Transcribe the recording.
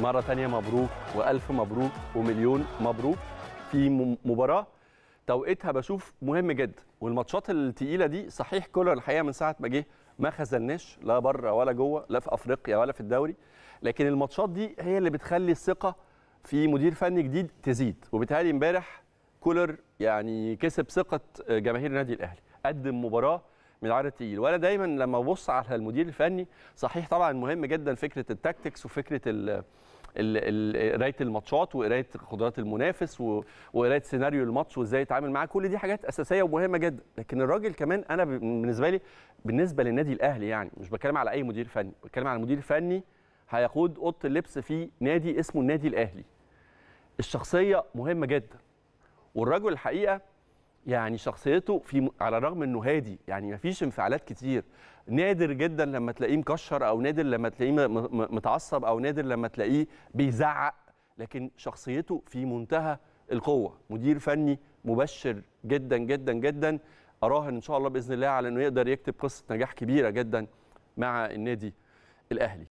مرة تانية مبروك وألف مبروك ومليون مبروك في مباراة توقيتها بشوف مهم جدا والماتشات التقيلة دي صحيح كولر الحقيقة من ساعة ما جه ما خذلناش لا بره ولا جوه لا في أفريقيا ولا في الدوري لكن الماتشات دي هي اللي بتخلي الثقة في مدير فني جديد تزيد وبالتالي امبارح كولر يعني كسب ثقة جماهير النادي الأهلي قدم مباراة من العرض التقيل وانا دايما لما ببص على المدير الفني صحيح طبعا مهم جدا فكره التاكتكس وفكره ال قرايه الماتشات وقرايه قدرات المنافس وقرايه سيناريو الماتش وازاي يتعامل معاه كل دي حاجات اساسيه ومهمه جدا لكن الراجل كمان انا بالنسبه لي بالنسبه للنادي الاهلي يعني مش بتكلم على اي مدير فني بتكلم على مدير فني هيقود اوضه اللبس في نادي اسمه النادي الاهلي الشخصيه مهمه جدا والرجل الحقيقه يعني شخصيته في على الرغم انه هادي يعني ما فيش انفعالات كتير نادر جدا لما تلاقيه مكشر او نادر لما تلاقيه متعصب او نادر لما تلاقيه بيزعق لكن شخصيته في منتهى القوه مدير فني مبشر جدا جدا جدا اراهن ان شاء الله باذن الله على انه يقدر يكتب قصه نجاح كبيره جدا مع النادي الاهلي